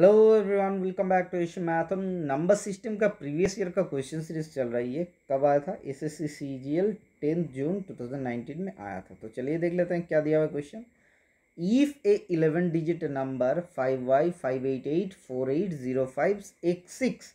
hello everyone welcome back to Asian math number system का previous year का question series चल रही है कब आया था S S C C G L tenth June nineteen में आया था तो चलिए देख लेते हैं क्या दिया हुआ question if a eleven digit number five Y five eight eight four eight zero five X six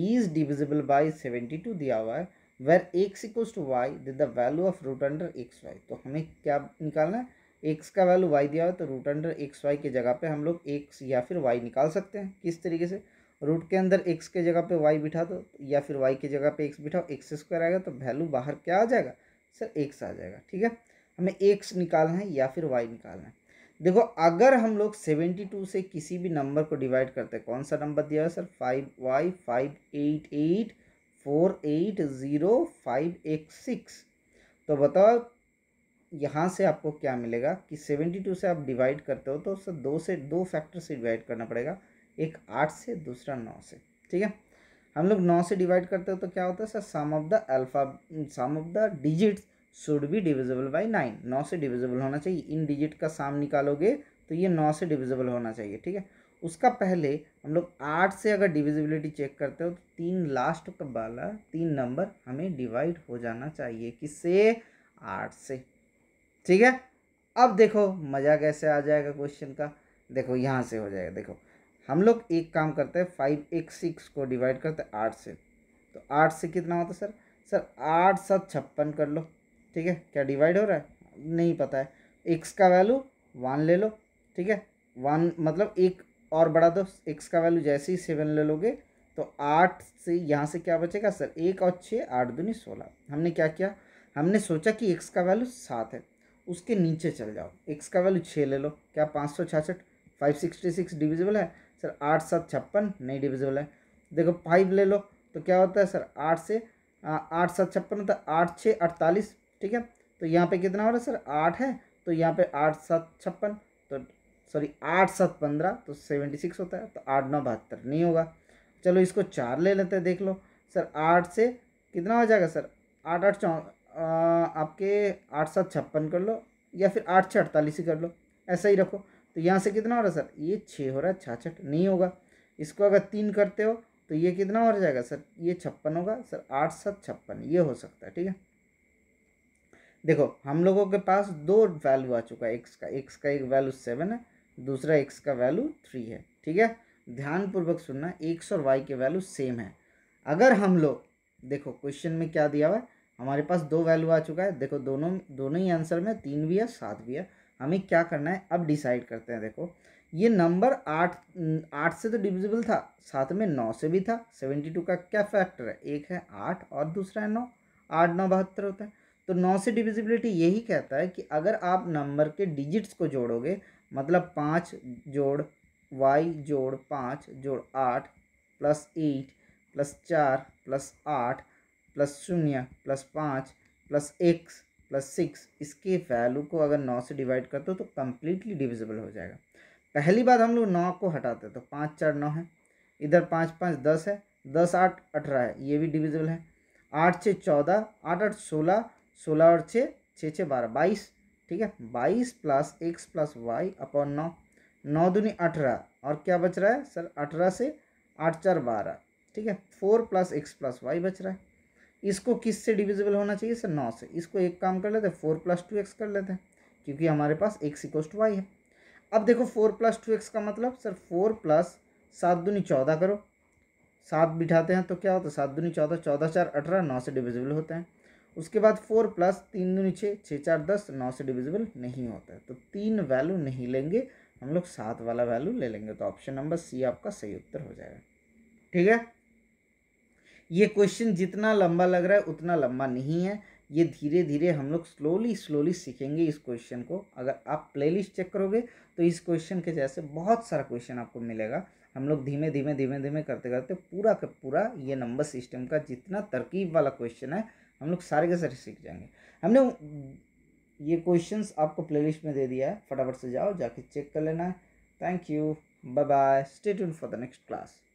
is divisible by seventy two दिया हुआ है where X equals to Y the value of root under X Y तो हमें क्या निकालना है x का value Y दिया हुआ तो रूट अंडर एक्स वाई के जगह पे हम लोग एक्स या फिर वाई निकाल सकते हैं किस तरीके से रूट के अंदर एक्स के जगह पे वाई बिठा दो या फिर वाई के जगह पे एक्स बिठाओ एक्स स्क्वायर आएगा तो वैल्यू बाहर क्या आ जाएगा सर एक्स आ जाएगा ठीक है हमें एक्स निकालना है या फिर वाई निकालना है देखो अगर हम लोग सेवेंटी टू से किसी भी नंबर को डिवाइड करते हैं कौन सा नंबर दिया है sir five Y five eight eight four eight zero five X six तो बताओ यहाँ से आपको क्या मिलेगा कि सेवेंटी टू से आप डिवाइड करते हो तो उससे दो से दो फैक्टर से डिवाइड करना पड़ेगा एक आठ से दूसरा नौ से ठीक है हम लोग नौ से डिवाइड करते हो तो क्या होता है sir sum of the alpha sum of the digits should be divisible by nine नौ से डिविजिबल होना चाहिए इन डिजिट का साम निकालोगे तो ये नौ से डिविजिबल होना चाहिए ठीक है उसका पहले हम लोग आठ से अगर डिविजिबिलिटी चेक करते हो तो तीन लास्ट का वाला तीन नंबर हमें डिवाइड हो जाना चाहिए किससे आठ से ठीक है अब देखो मज़ा कैसे आ जाएगा क्वेश्चन का देखो यहाँ से हो जाएगा देखो हम लोग एक काम करते हैं फाइव एक सिक्स को डिवाइड करते हैं आठ से तो आठ से कितना होता सर सर आठ सात छप्पन कर लो ठीक है क्या डिवाइड हो रहा है नहीं पता है एक्स का वैल्यू वन ले लो ठीक है वन मतलब एक और बढ़ा दो एक्स का वैल्यू जैसे ही सेवन ले लोगे तो आठ से यहाँ से क्या बचेगा सर एक और छः आठ दूनी सोलह हमने क्या किया हमने सोचा कि एक्स का वैल्यू सात है उसके नीचे चल जाओ एक्स का वैल्यू छः ले लो क्या पाँच सौ छियासठ फाइव सिक्सटी सिक्स डिविजिबल है सर आठ सात छप्पन नहीं डिविजिबल है देखो फाइव ले लो तो क्या होता है सर आठ से आठ सात छप्पन होता है आठ छः अड़तालीस ठीक है तो यहाँ पे कितना हो रहा है सर आठ है तो यहाँ पे आठ सात छप्पन तो सॉरी आठ सात पंद्रह तो सेवेंटी सिक्स होता है तो आठ नौ बहत्तर नहीं होगा चलो इसको चार ले लेते हैं देख लो सर आठ से कितना हो जाएगा सर आठ आठ चौ आपके आठ सात छप्पन कर लो या फिर आठ छः अड़तालीस ही कर लो ऐसा ही रखो तो यहाँ से कितना हो रहा है सर ये छः हो रहा है छाछठ नहीं होगा इसको अगर तीन करते हो तो ये कितना हो जाएगा सर ये छप्पन होगा सर आठ सात छप्पन ये हो सकता है ठीक है देखो हम लोगों के पास दो वैल्यू आ चुका है एक्स का एक्स का एक वैल्यू सेवन है दूसरा एक्स का वैल्यू थ्री है ठीक है ध्यानपूर्वक सुनना एक्स और वाई के वैल्यू सेम है अगर हम लोग देखो क्वेश्चन में क्या दिया हुआ है हमारे पास दो वैल्यू आ चुका है देखो दोनों दोनों ही आंसर में तीन भी है सात भी है हमें क्या करना है अब डिसाइड करते हैं देखो ये नंबर आठ आठ से तो डिविजिबल था साथ में नौ से भी था सेवेंटी टू का क्या फैक्टर है एक है आठ और दूसरा है नौ आठ नौ बहत्तर होता है तो नौ से डिविजिबिलिटी यही कहता है कि अगर आप नंबर के डिजिट्स को जोड़ोगे मतलब पाँच जोड़ वाई जोड़ पाँच जोड़ आठ प्लस एट प्लस चार प्लस आठ प्लस शून्य प्लस पाँच प्लस एक्स प्लस सिक्स इसके वैल्यू को अगर नौ से डिवाइड कर दो तो कम्प्लीटली डिविजिबल हो जाएगा पहली बार हम लोग नौ को हटाते हैं तो पाँच चार नौ है इधर पाँच पाँच दस है दस आठ अठारह है ये भी डिविजिबल है आठ छः चौदह आठ आठ सोलह सोलह और छः छः छः बारह बाईस ठीक है बाईस plus x plus y upon नौ नौ दूनी अठारह और क्या बच रहा है सर अठारह से आठ चार बारह ठीक है four plus x plus y बच रहा है इसको किस से डिविजिबल होना चाहिए सर नौ से इसको एक काम कर लेते हैं फोर प्लस टू एक्स कर लेते हैं क्योंकि हमारे पास एक्स इक्वस टू वाई है अब देखो फोर प्लस टू एक्स का मतलब सर फोर प्लस सात दूनी चौदह करो सात बिठाते हैं तो क्या होता है सात दूनी चौदह चौदह चार अठारह नौ से डिविजिबल होते हैं उसके बाद फोर प्लस तीन दूनी छः छः चार दस नौ से डिविजिबल नहीं होता है तो तीन वैल्यू नहीं लेंगे हम लोग सात वाला वैल्यू ले लेंगे तो ऑप्शन नंबर सी आपका सही उत्तर हो जाएगा ठीक है ये क्वेश्चन जितना लंबा लग रहा है उतना लंबा नहीं है ये धीरे धीरे हम लोग स्लोली स्लोली सीखेंगे इस क्वेश्चन को अगर आप प्लेलिस्ट चेक करोगे तो इस क्वेश्चन के जैसे बहुत सारा क्वेश्चन आपको मिलेगा हम लोग धीमे धीमे धीमे धीमे करते करते पूरा का पूरा ये नंबर सिस्टम का जितना तरकीब वाला क्वेश्चन है हम लोग सारे के सारे सीख जाएंगे हमने ये क्वेश्चंस आपको प्लेलिस्ट में दे दिया है फटाफट से जाओ जाके चेक कर लेना है thank you bye bye stay tune for the next class